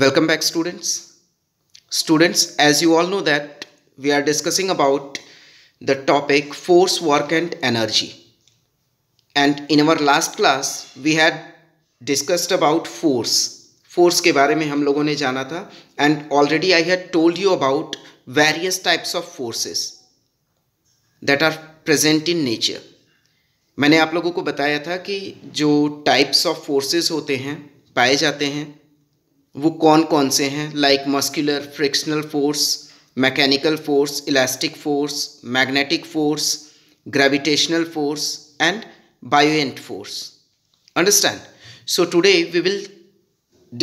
Welcome back students. Students, as you all know that we are discussing about the topic force, work and energy. And in our last class, we had discussed about force. Force ke bare mein hum लोगों ne jana tha and already I had told you about various types of forces that are present in nature. मैंने आप लोगों को बताया था कि जो types of forces होते हैं पाए जाते हैं वो कौन कौन से हैं like muscular frictional force mechanical force elastic force magnetic force gravitational force and buoyant force understand so today we will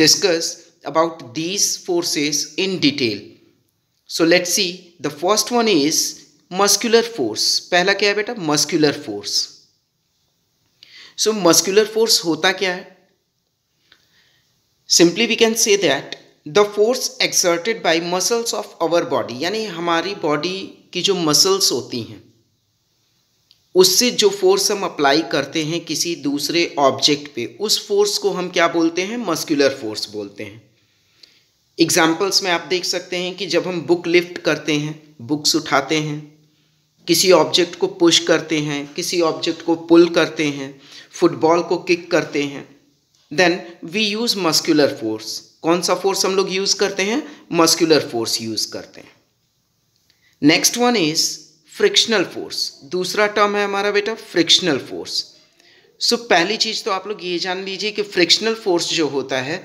discuss about these forces in detail so let's see the first one is muscular force पहला क्या है बेटा muscular force so muscular force होता क्या है simply we can say that the force exerted by muscles of our body यानी हमारी body की जो मसल्स होती हैं उससे जो फोर्स हम अप्लाई करते हैं किसी दूसरे ऑब्जेक्ट पे उस फोर्स को हम क्या बोलते हैं मस्कुलर फोर्स बोलते हैं एग्जाम्पल्स में आप देख सकते हैं कि जब हम बुक लिफ्ट करते हैं बुक्स उठाते हैं किसी ऑब्जेक्ट को पुश करते हैं किसी ऑब्जेक्ट को पुल करते हैं फुटबॉल को किक करते हैं then we use muscular force कौन सा फोर्स हम लोग यूज़ करते हैं मस्क्यूलर फोर्स यूज़ करते हैं next one is frictional force दूसरा टर्म है हमारा बेटा फ्रिक्शनल फोर्स सो पहली चीज़ तो आप लोग ये जान लीजिए कि फ्रिक्शनल फोर्स जो होता है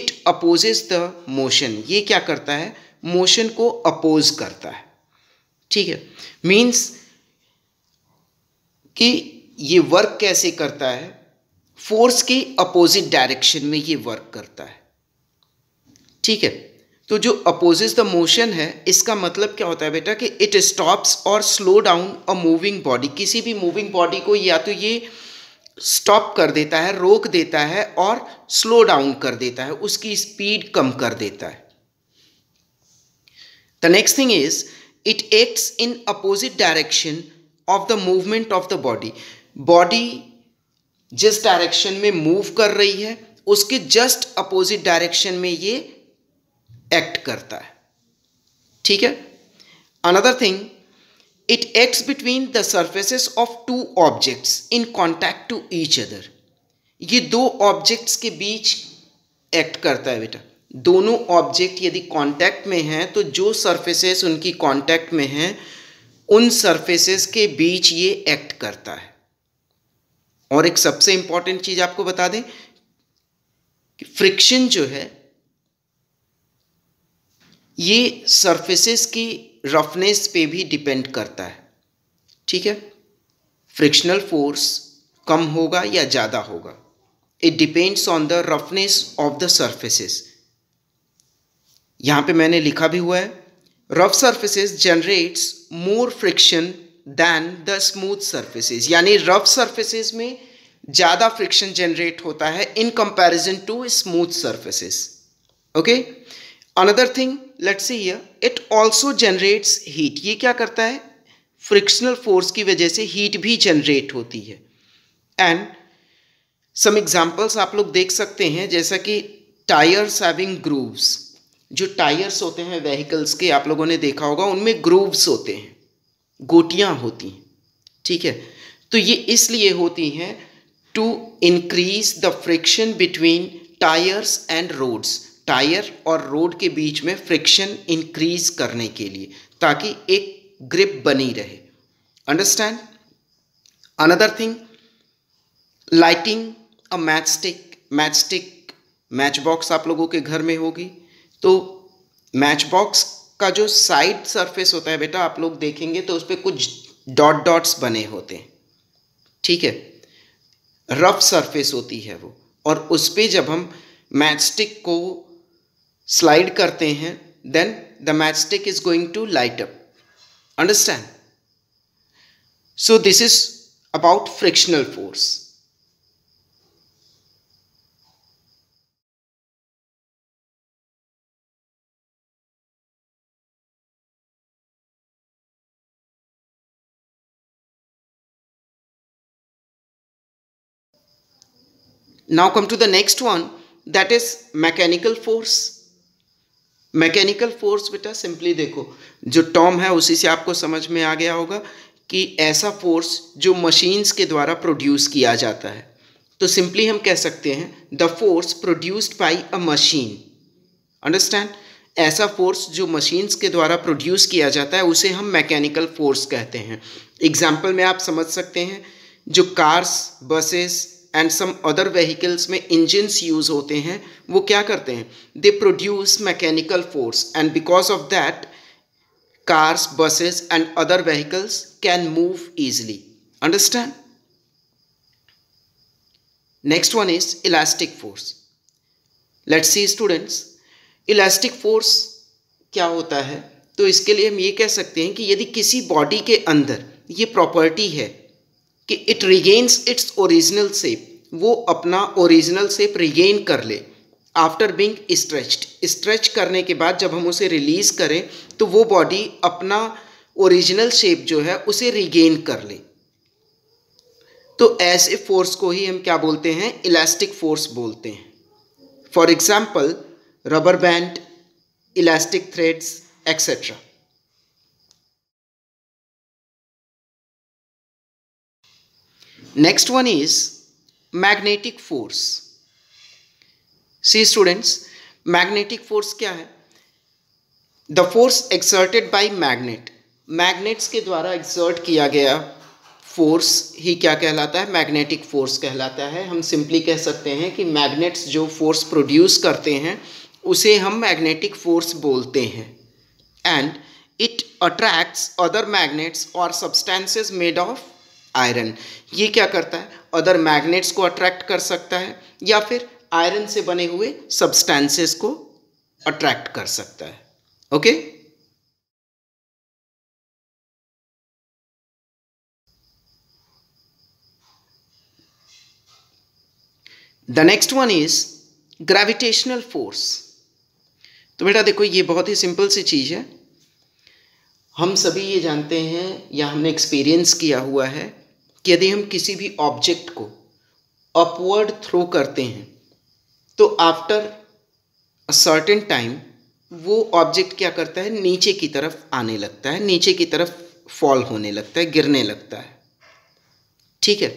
इट अपोजेज द मोशन ये क्या करता है मोशन को अपोज करता है ठीक है मीन्स कि ये वर्क कैसे करता है फोर्स के अपोजिट डायरेक्शन में ये वर्क करता है ठीक है तो जो अपोजिट द मोशन है इसका मतलब क्या होता है बेटा कि इट स्टॉप्स और slow down a moving body किसी भी मूविंग बॉडी को या तो ये स्टॉप कर देता है रोक देता है और स्लो डाउन कर देता है उसकी स्पीड कम कर देता है the next thing is it acts in opposite direction of the movement of the body body जिस डायरेक्शन में मूव कर रही है उसके जस्ट अपोजिट डायरेक्शन में ये एक्ट करता है ठीक है another thing it acts between the surfaces of two objects in contact to each other ये दो ऑब्जेक्ट्स के बीच एक्ट करता है बेटा दोनों ऑब्जेक्ट यदि कॉन्टैक्ट में हैं तो जो सर्फेसेस उनकी कॉन्टैक्ट में हैं उन सर्फेसेस के बीच ये एक्ट करता है और एक सबसे इंपॉर्टेंट चीज आपको बता दें कि फ्रिक्शन जो है ये सरफेसेस की रफनेस पे भी डिपेंड करता है ठीक है फ्रिक्शनल फोर्स कम होगा या ज़्यादा होगा it depends on the roughness of the surfaces यहां पे मैंने लिखा भी हुआ है rough surfaces generates more friction than the smooth surfaces यानी रफ सर्फेसिस में ज़्यादा फ्रिक्शन जनरेट होता है in comparison to smooth surfaces okay another thing let see here it also generates heat ये क्या करता है फ्रिक्शनल फोर्स की वजह से हीट भी जनरेट होती है एंड सम एग्जाम्पल्स आप लोग देख सकते हैं जैसा कि टायर्स हैविंग ग्रूव्स जो टायर्स होते हैं व्हीकल्स के आप लोगों ने देखा होगा उनमें ग्रूव्स होते हैं गोटियां होती हैं ठीक है तो ये इसलिए होती हैं to increase the friction between tyres and roads tyre और रोड के बीच में फ्रिक्शन इंक्रीज करने के लिए ताकि एक ग्रिप बनी रहे understand another thing lighting a match stick match stick match box आप लोगों के घर में होगी तो मैच बॉक्स का जो साइड सरफेस होता है बेटा आप लोग देखेंगे तो उस पर कुछ डॉट डॉट्स बने होते हैं ठीक है रफ सरफेस होती है वो और उस पर जब हम मैच स्टिक को स्लाइड करते हैं then the match stick is going to light up understand so this is about frictional force now come to the next one that is mechanical force mechanical force बेटा simply देखो जो Tom है उसी से आपको समझ में आ गया होगा कि ऐसा फोर्स जो मशीन्स के द्वारा प्रोड्यूस किया जाता है तो सिंपली हम कह सकते हैं the force produced by a machine understand ऐसा फोर्स जो मशीन्स के द्वारा प्रोड्यूस किया जाता है उसे हम मैकेनिकल फोर्स कहते हैं एग्जाम्पल में आप समझ सकते हैं जो cars buses and some other vehicles में इंजन्स यूज होते हैं वो क्या करते हैं they produce mechanical force and because of that cars buses and other vehicles can move easily understand next one is elastic force let's see students elastic force क्या होता है तो इसके लिए हम ये कह सकते हैं कि यदि किसी बॉडी के अंदर ये प्रॉपर्टी है कि it regains its original shape वो अपना ओरिजिनल सेप रिगेन कर ले आफ्टर बींग स्ट्रेच्ड स्ट्रेच करने के बाद जब हम उसे रिलीज़ करें तो वो बॉडी अपना ओरिजिनल शेप जो है उसे रिगेन कर ले तो ऐसे फोर्स को ही हम क्या बोलते हैं इलास्टिक फोर्स बोलते हैं for example rubber band elastic threads etcetera Next one is magnetic force. See students, magnetic force क्या है the force exerted by magnet magnets के द्वारा एक्सर्ट किया गया फोर्स ही क्या कहलाता है मैग्नेटिक फोर्स कहलाता है हम सिंपली कह सकते हैं कि मैग्नेट्स जो फोर्स प्रोड्यूस करते हैं उसे हम मैग्नेटिक फोर्स बोलते हैं and it attracts other magnets और सब्सटेंसेस मेड ऑफ आयरन ये क्या करता है अदर मैग्नेट्स को अट्रैक्ट कर सकता है या फिर आयरन से बने हुए सब्सटेंसेस को अट्रैक्ट कर सकता है okay the next one is gravitational force तो बेटा देखो ये बहुत ही सिंपल सी चीज़ है हम सभी ये जानते हैं या हमने एक्सपीरियंस किया हुआ है यदि हम किसी भी ऑब्जेक्ट को अपवर्ड थ्रो करते हैं तो आफ्टर अ सर्टेन टाइम वो ऑब्जेक्ट क्या करता है नीचे की तरफ आने लगता है नीचे की तरफ फॉल होने लगता है गिरने लगता है ठीक है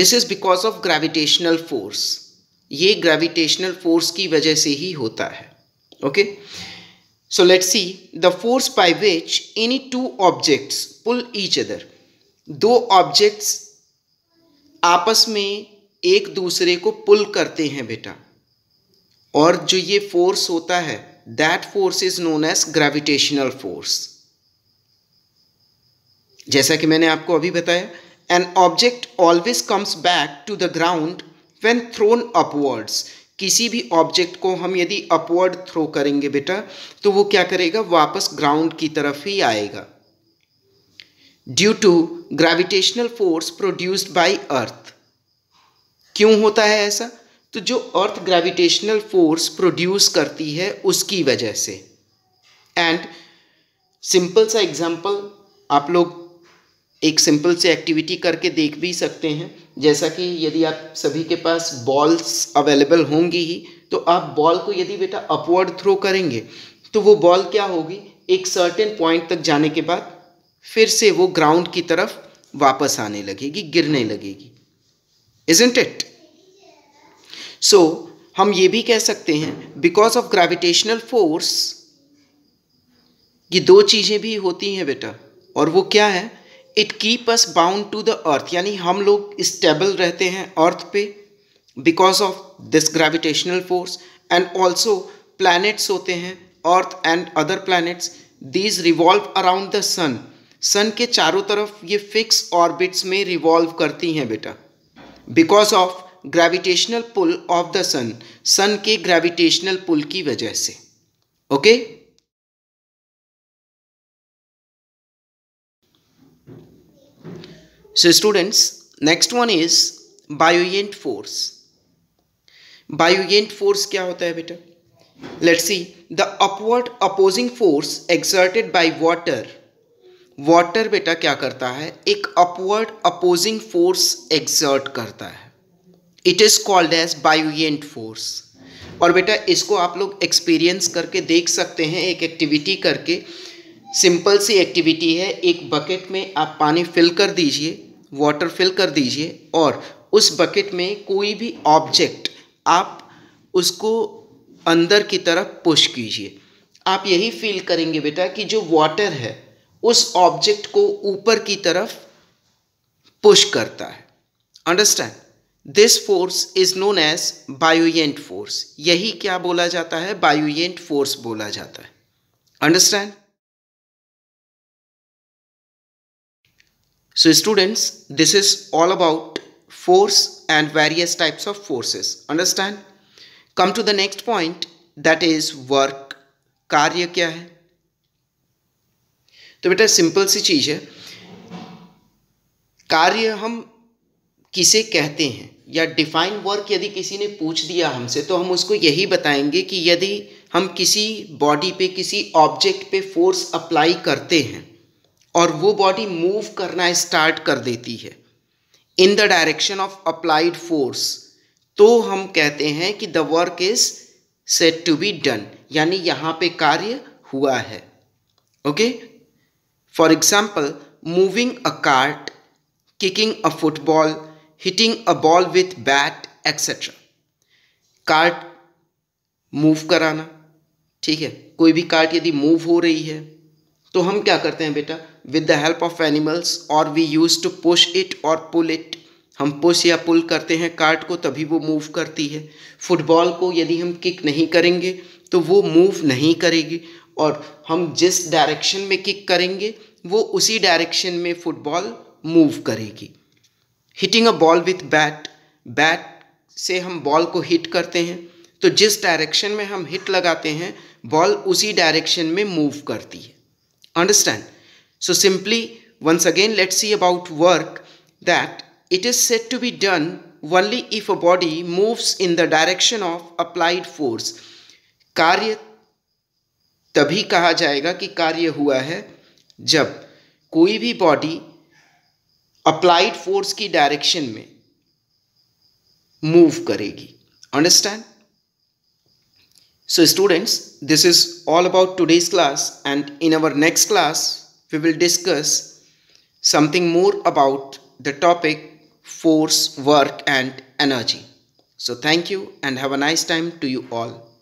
this is because of gravitational force ये ग्रेविटेशनल फोर्स की वजह से ही होता है okay so let's see the force by which any two objects pull each other दो ऑब्जेक्ट्स आपस में एक दूसरे को पुल करते हैं बेटा और जो ये फोर्स होता है that force is known as gravitational force जैसा कि मैंने आपको अभी बताया an object always comes back to the ground when thrown upwards किसी भी ऑब्जेक्ट को हम यदि अपवर्ड थ्रो करेंगे बेटा तो वो क्या करेगा वापस ग्राउंड की तरफ ही आएगा due to gravitational force produced by earth क्यों होता है ऐसा तो जो अर्थ ग्रेविटेशनल फोर्स प्रोड्यूस करती है उसकी वजह से एंड सिंपल सा एग्जांपल आप लोग एक सिंपल से एक्टिविटी करके देख भी सकते हैं जैसा कि यदि आप सभी के पास बॉल्स अवेलेबल होंगी ही तो आप बॉल को यदि बेटा अपवर्ड थ्रो करेंगे तो वो बॉल क्या होगी एक सर्टेन पॉइंट तक जाने के बाद फिर से वो ग्राउंड की तरफ वापस आने लगेगी गिरने लगेगी इजेंट इट सो हम ये भी कह सकते हैं बिकॉज ऑफ ग्रेविटेशनल फोर्स ये दो चीज़ें भी होती हैं बेटा और वो क्या है it keep us bound to the earth यानी हम लोग स्टेबल रहते हैं अर्थ पे because of this gravitational force and also planets होते हैं earth and other planets these revolve around the sun sun के चारों तरफ ये फिक्स ऑर्बिट्स में रिवॉल्व करती हैं बेटा because of gravitational pull of the sun sun के ग्रेविटेशनल पुल की वजह से okay so students next one is buoyant force buoyant force क्या होता है बेटा let's see the upward opposing force exerted by water water बेटा क्या करता है एक अपवर्ड अपोजिंग फोर्स एग्जर्ट करता है it is called as buoyant force और बेटा इसको आप लोग एक्सपीरियंस करके देख सकते हैं एक एक्टिविटी करके सिंपल सी एक्टिविटी है एक बकेट में आप पानी फिल कर दीजिए वाटर फिल कर दीजिए और उस बकेट में कोई भी ऑब्जेक्ट आप उसको अंदर की तरफ पुश कीजिए आप यही फील करेंगे बेटा कि जो वाटर है उस ऑब्जेक्ट को ऊपर की तरफ पुश करता है understand this force is known as buoyant force यही क्या बोला जाता है बायोएंट फोर्स बोला जाता है understand so students this is all about force and various types of forces understand come to the next point that is work कार्य क्या है तो बेटा सिंपल सी चीज़ है कार्य हम किसे कहते हैं या डिफाइन वर्क यदि किसी ने पूछ दिया हमसे तो हम उसको यही बताएंगे कि यदि हम किसी बॉडी पे किसी ऑब्जेक्ट पे फोर्स अप्लाई करते हैं और वो बॉडी मूव करना स्टार्ट कर देती है in the direction of applied force तो हम कहते हैं कि the work is said to be done यानी यहाँ पे कार्य हुआ है okay okay? For example moving a cart kicking a football hitting a ball with bat etcetera cart move कराना ठीक है कोई भी कार्ट यदि मूव हो रही है तो हम क्या करते हैं बेटा with the help of animals और we use to push it और पुल इट हम पुश या पुल करते हैं कार्ट को तभी वो मूव करती है फुटबॉल को यदि हम किक नहीं करेंगे तो वो मूव नहीं करेगी और हम जिस डायरेक्शन में किक करेंगे वो उसी डायरेक्शन में फुटबॉल मूव करेगी hitting a ball with bat bat से हम बॉल को हिट करते हैं तो जिस डायरेक्शन में हम हिट लगाते हैं बॉल उसी डायरेक्शन में मूव करती है understand so simply once again let's see about work that it is said to be done only if a body moves in the direction of applied force कार्य तभी कहा जाएगा कि कार्य हुआ है जब कोई भी बॉडी अप्लाइड फोर्स की डायरेक्शन में मूव करेगी understand so students this is all about today's class and in our next class we will discuss something more about the topic force work and energy so thank you and have a nice time to you all